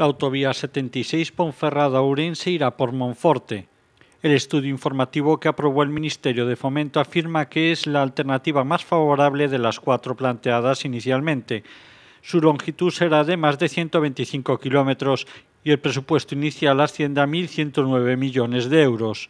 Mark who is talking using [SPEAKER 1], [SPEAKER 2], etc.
[SPEAKER 1] La autovía 76 ponferrada urense irá por Monforte. El estudio informativo que aprobó el Ministerio de Fomento afirma que es la alternativa más favorable de las cuatro planteadas inicialmente. Su longitud será de más de 125 kilómetros y el presupuesto inicial asciende a 1.109 millones de euros.